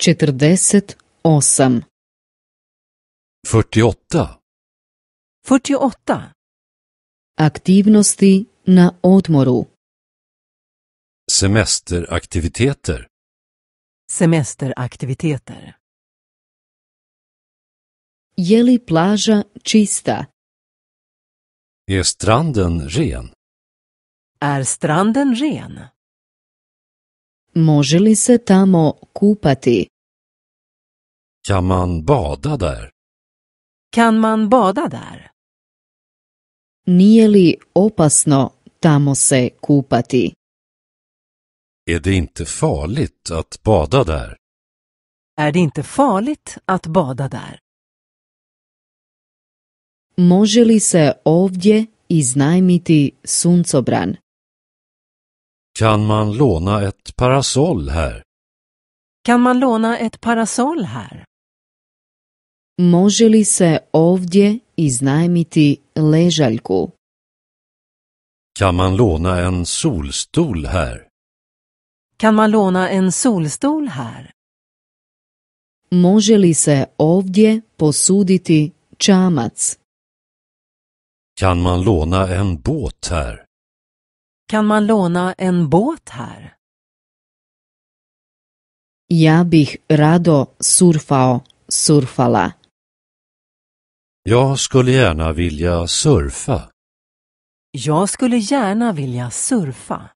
48. 48. 48. Aktivnosti na odmoru. Semesteraktiviteter. Semesteraktiviteter. Je li plaža čista? Är stranden ren? Är stranden ren? Može li se tamo kupati? Kan man bada där? Kan man bada där? Nije li opasno tamo se kupati? Är det inte farligt att bada där? Är det inte farligt att bada där? Može li se ovdje iznajmiti suncobran? Kan man låna ett parasoll här? Kan man låna ett parasoll här? Može li se ovdje iznajmiti ležaljku? Kan man låna en solstol här? Kan man låna en solstol här? Može li se ovdje posuditi čamac? Kan man låna en båt här? Kan man låna en båt här? Ja bih rado surfao, surfala. Jag skulle gärna vilja surfa. Jag skulle gärna vilja surfa.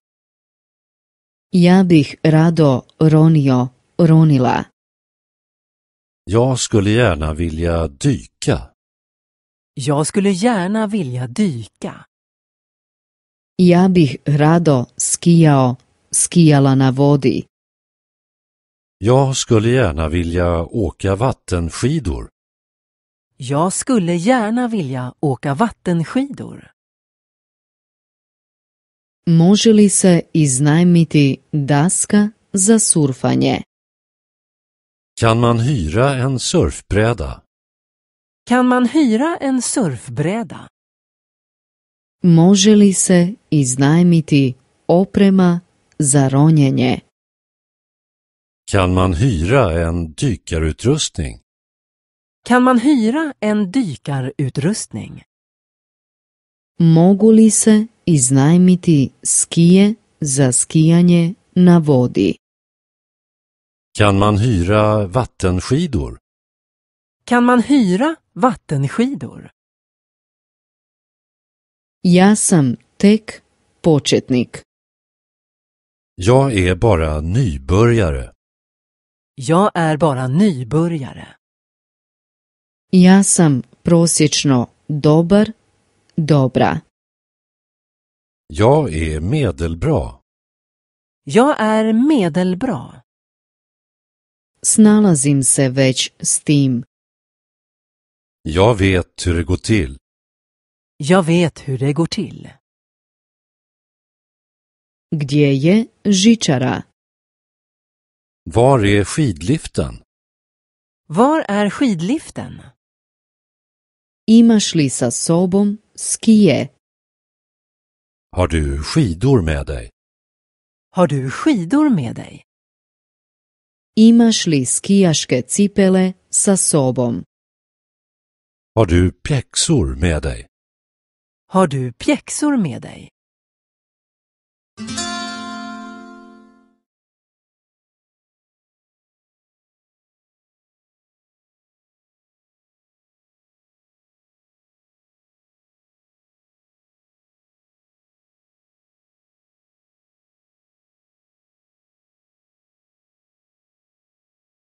Ja bih rado ronio, ronila. Jag skulle gärna vilja dyka. Jag skulle gärna vilja dyka. Ja bih rado skijao, skijala na vodi. Jag skulle gärna vilja åka vattenskidor. Jag skulle gärna vilja åka vattenskidor. Može li se iznajmiti daska za surfanje? Kan man hyra en surfbräda? Kan man hyra en surfbräda? Može li se iznajmiti oprema za ronjenje? Kan man hyra en dykarutrustning? Kan man hyra en dykarutrustning? Mogu li se iznajmiti skije za skijanje na vodi? Kan man hyra vattenskidor? Kan man hyra vattenskidor? Ja sam tek početnik. Jag är bara nybörjare. Jag är bara nybörjare. Ja sam prosječno dobar, dobra. Jag är medelbra. Jag är medelbra. Snalazim se već s tim. Jag vet hur det går till. Jag vet hur det går till. Gdzie je żiczara? Var är skidliften? Var är skidliften? Imasz li sa sobom skije? Har du skidor med dig? Har du skidor med dig? Imaš li skijaške cipele sa sobom? Har du pjäxor med dig? Har du pjäxor med dig?